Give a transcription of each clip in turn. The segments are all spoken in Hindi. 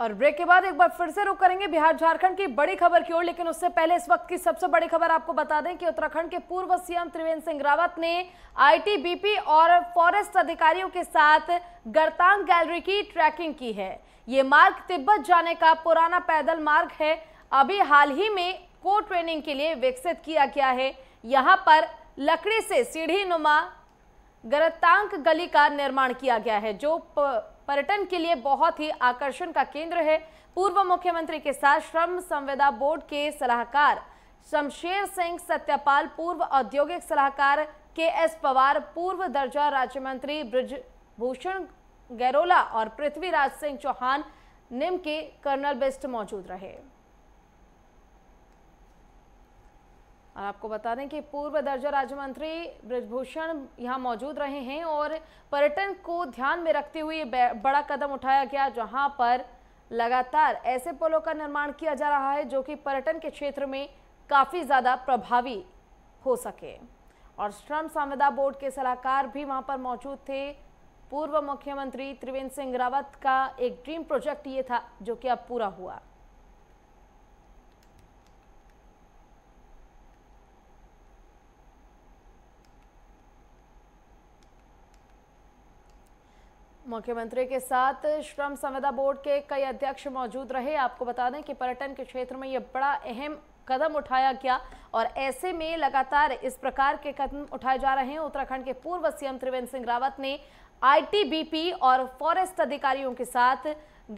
और ब्रेक के बाद एक बार फिर से रुक करेंगे बिहार झारखंड की बड़ी खबर की ओर लेकिन उससे पहले इस वक्त की सबसे बड़ी खबर आपको बता दें कि उत्तराखंड के पूर्व सीएम त्रिवेंद्र सिंह रावत ने आईटीबीपी और फॉरेस्ट अधिकारियों के साथ गरतांग गैलरी की ट्रैकिंग की है ये मार्ग तिब्बत जाने का पुराना पैदल मार्ग है अभी हाल ही में को ट्रेनिंग के लिए विकसित किया गया है यहाँ पर लकड़ी से सीढ़ी नुमा गली का निर्माण किया गया है जो प... पर्यटन के लिए बहुत ही आकर्षण का केंद्र है पूर्व मुख्यमंत्री के साथ श्रम संवेदा बोर्ड के सलाहकार शमशेर सिंह सत्यपाल पूर्व औद्योगिक सलाहकार के एस पवार पूर्व दर्जा राज्य मंत्री ब्रजभूषण गैरोला और पृथ्वीराज सिंह चौहान निम के कर्नल बेस्ट मौजूद रहे और आपको बता दें कि पूर्व दर्जा राज्य मंत्री ब्रजभूषण यहाँ मौजूद रहे हैं और पर्यटन को ध्यान में रखते हुए बड़ा कदम उठाया गया जहाँ पर लगातार ऐसे पुलों का निर्माण किया जा रहा है जो कि पर्यटन के क्षेत्र में काफ़ी ज़्यादा प्रभावी हो सके और श्रम संविदा बोर्ड के सलाहकार भी वहाँ पर मौजूद थे पूर्व मुख्यमंत्री त्रिवेंद्र सिंह रावत का एक ड्रीम प्रोजेक्ट ये था जो कि अब पूरा हुआ मुख्यमंत्री के साथ श्रम संविदा बोर्ड के कई अध्यक्ष मौजूद रहे आपको बता दें कि पर्यटन के क्षेत्र में यह बड़ा अहम कदम उठाया गया और ऐसे में लगातार इस प्रकार के कदम उठाए जा रहे हैं उत्तराखंड के पूर्व सीएम त्रिवेंद्र सिंह रावत ने आईटीबीपी और फॉरेस्ट अधिकारियों के साथ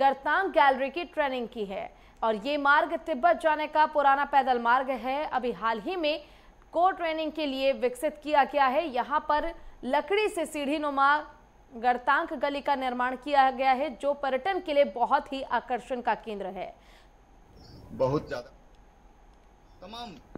गरतांग गैलरी की ट्रेनिंग की है और ये मार्ग तिब्बत जाने का पुराना पैदल मार्ग है अभी हाल ही में को ट्रेनिंग के लिए विकसित किया गया है यहाँ पर लकड़ी से सीढ़ी नुमा गणतांक गली का निर्माण किया गया है जो पर्यटन के लिए बहुत ही आकर्षण का केंद्र है बहुत ज्यादा तमाम